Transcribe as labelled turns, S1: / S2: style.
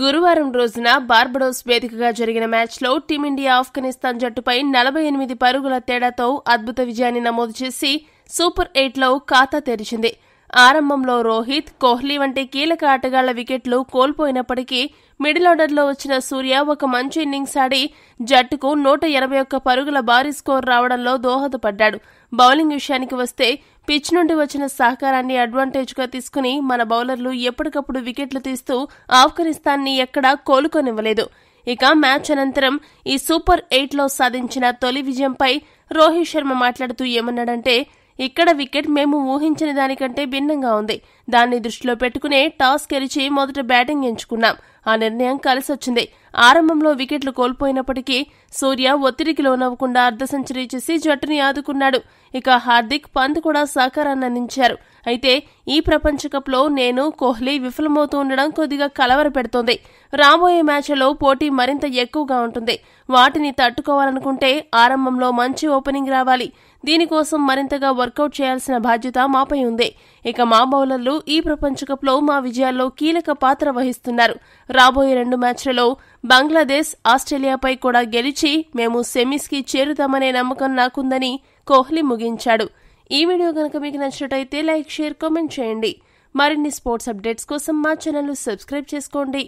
S1: గురువారం రోజున బార్బడోస్ వేదికగా జరిగిన మ్యాచ్లో టీమిండియా ఆఫ్ఘనిస్తాన్ జట్టుపై నలభై ఎనిమిది పరుగుల తేడాతో అద్భుత విజయాన్ని నమోదు చేసి సూపర్ ఎయిట్లో ఖాతా తెరిచింది ఆరంభంలో రోహిత్ కోహ్లీ వంటి కీలక ఆటగాళ్ల వికెట్లు కోల్పోయినప్పటికీ మిడిల్ ఆర్డర్లో వచ్చిన సూర్య ఒక మంచి ఇన్నింగ్స్ ఆడి జట్టుకు నూట ఇరవై ఒక్క పరుగుల భారీ స్కోర్ రావడంలో దోహదపడ్డాడు బౌలింగ్ విషయానికి వస్తే పిచ్ నుండి వచ్చిన సహకారాన్ని అడ్వాంటేజ్గా తీసుకుని మన బౌలర్లు ఎప్పటికప్పుడు వికెట్లు తీస్తూ ఆఫ్ఘనిస్తాన్ని ఎక్కడా కోలుకోనివ్వలేదు ఇక మ్యాచ్ అనంతరం ఈ సూపర్ ఎయిట్లో సాధించిన తొలి విజయంపై రోహిత్ శర్మ మాట్లాడుతూ ఏమన్నాడంటే ఇక్కడ వికెట్ మేము ఊహించిన దానికంటే భిన్నంగా ఉంది దాన్ని దృష్టిలో పెట్టుకునే టాస్ గెలిచి మొదట బ్యాటింగ్ ఎంచుకున్నాం ఆ నిర్ణయం కలిసొచ్చింది ఆరంభంలో వికెట్లు కోల్పోయినప్పటికీ సూర్య ఒత్తిడికి లోనవ్వకుండా అర్ధ సెంచరీ చేసి జట్టుని ఆదుకున్నాడు ఇక హార్దిక్ పంత్ కూడా సహకారాన్ని అందించారు అయితే ఈ ప్రపంచ లో నేను కోహ్లీ విఫలమవుతూ ఉండడం కొద్దిగా కలవర పెడుతోంది రాబోయే మ్యాచ్లలో పోటీ మరింత ఎక్కువగా ఉంటుంది వాటిని తట్టుకోవాలనుకుంటే ఆరంభంలో మంచి ఓపెనింగ్ రావాలి దీనికోసం మరింతగా వర్కౌట్ చేయాల్సిన బాధ్యత మాపై ఉంది ఇక మా బౌలర్లు ఈ ప్రపంచ కప్లో మా విజయాల్లో కీలక పాత్ర వహిస్తున్నారు రాబోయే రెండు మ్యాచ్లలో బంగ్లాదేశ్ ఆస్ట్రేలియాపై కూడా గెలిచి మేము సెమీస్కి చేరుతామనే నమ్మకం నాకుందని కోహ్లీ ముగించాడు ఈ వీడియో కనుక మీకు నచ్చినట్టయితే లైక్ షేర్ కామెంట్ చేయండి మరిన్ని స్పోర్ట్స్ అప్డేట్స్ కోసం మా ఛానల్ సబ్స్క్రైబ్ చేసుకోండి